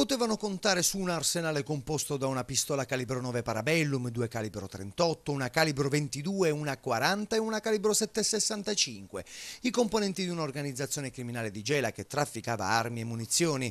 potevano contare su un arsenale composto da una pistola calibro 9 Parabellum, due calibro 38, una calibro 22, una 40 e una calibro 765, i componenti di un'organizzazione criminale di Gela che trafficava armi e munizioni.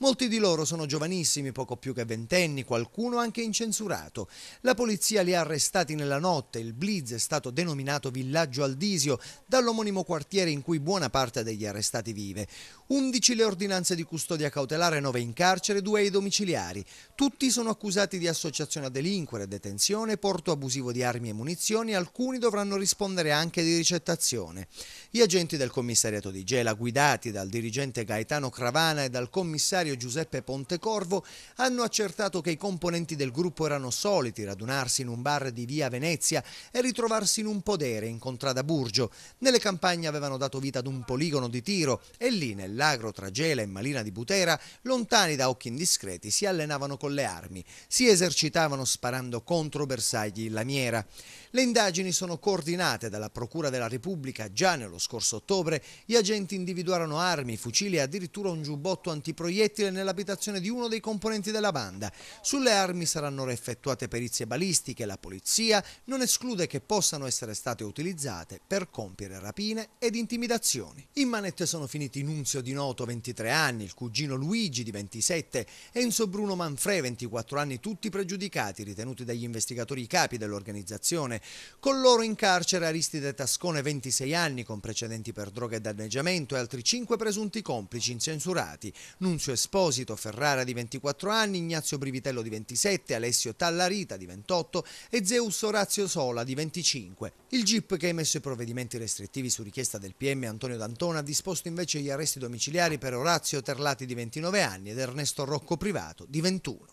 Molti di loro sono giovanissimi, poco più che ventenni, qualcuno anche incensurato. La polizia li ha arrestati nella notte, il Blitz è stato denominato Villaggio Aldisio dall'omonimo quartiere in cui buona parte degli arrestati vive. 11 le ordinanze di custodia cautelare, 9 in carcere, carcere due ai domiciliari. Tutti sono accusati di associazione a delinquere, detenzione, porto abusivo di armi e munizioni, alcuni dovranno rispondere anche di ricettazione. Gli agenti del commissariato di Gela, guidati dal dirigente Gaetano Cravana e dal commissario Giuseppe Pontecorvo, hanno accertato che i componenti del gruppo erano soliti radunarsi in un bar di via Venezia e ritrovarsi in un podere in contrada Burgio. Nelle campagne avevano dato vita ad un poligono di tiro e lì nell'agro tra Gela e Malina di Butera, lontani da occhi indiscreti si allenavano con le armi, si esercitavano sparando contro bersagli in lamiera. Le indagini sono coordinate dalla Procura della Repubblica. Già nello scorso ottobre gli agenti individuarono armi, fucili e addirittura un giubbotto antiproiettile nell'abitazione di uno dei componenti della banda. Sulle armi saranno effettuate perizie balistiche. La polizia non esclude che possano essere state utilizzate per compiere rapine ed intimidazioni. In manette sono finiti Nunzio Di Noto, 23 anni, il cugino Luigi di 27, 7, Enzo Bruno Manfre, 24 anni, tutti pregiudicati, ritenuti dagli investigatori capi dell'organizzazione. Con loro in carcere Aristide Tascone, 26 anni, con precedenti per droga e danneggiamento e altri 5 presunti complici incensurati. Nunzio Esposito, Ferrara di 24 anni, Ignazio Brivitello di 27, Alessio Tallarita di 28 e Zeus Orazio Sola di 25. Il GIP che ha emesso i provvedimenti restrittivi su richiesta del PM Antonio D'Antona ha disposto invece gli arresti domiciliari per Orazio Terlati di 29 anni ed Ernesto Rocco Privato di 21.